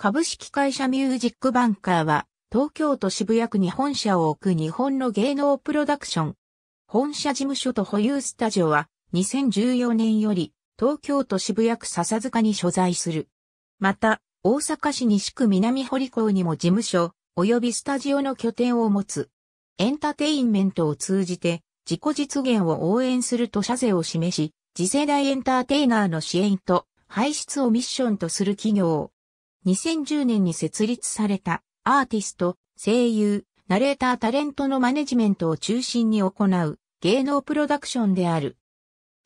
株式会社ミュージックバンカーは、東京都渋谷区に本社を置く日本の芸能プロダクション。本社事務所と保有スタジオは、2014年より、東京都渋谷区笹塚に所在する。また、大阪市西区南堀港にも事務所、及びスタジオの拠点を持つ。エンターテインメントを通じて、自己実現を応援すると社税を示し、次世代エンターテイナーの支援と、排出をミッションとする企業。2010年に設立されたアーティスト、声優、ナレータータレントのマネジメントを中心に行う芸能プロダクションである。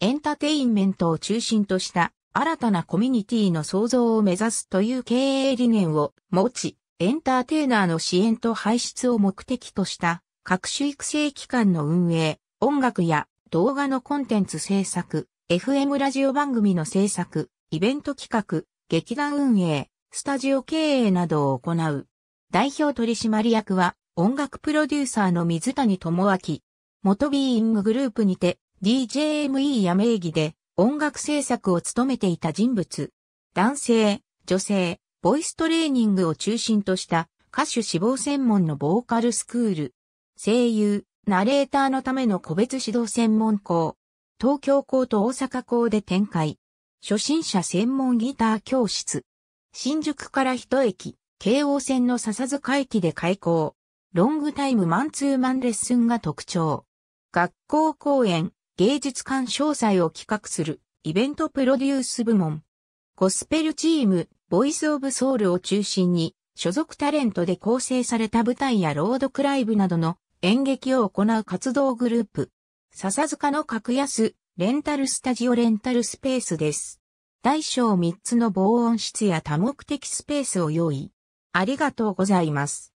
エンターテインメントを中心とした新たなコミュニティの創造を目指すという経営理念を持ち、エンターテイナーの支援と排出を目的とした各種育成機関の運営、音楽や動画のコンテンツ制作、FM ラジオ番組の制作、イベント企画、劇団運営、スタジオ経営などを行う。代表取締役は、音楽プロデューサーの水谷智明。元ビーインググループにて、DJME や名義で音楽制作を務めていた人物。男性、女性、ボイストレーニングを中心とした歌手志望専門のボーカルスクール。声優、ナレーターのための個別指導専門校。東京校と大阪校で展開。初心者専門ギター教室。新宿から一駅、京王線の笹塚駅で開校。ロングタイムマンツーマンレッスンが特徴。学校公演、芸術館詳細を企画するイベントプロデュース部門。ゴスペルチーム、ボイスオブソウルを中心に、所属タレントで構成された舞台やロードクライブなどの演劇を行う活動グループ。笹塚の格安、レンタルスタジオレンタルスペースです。大小3つの防音室や多目的スペースを用意。ありがとうございます。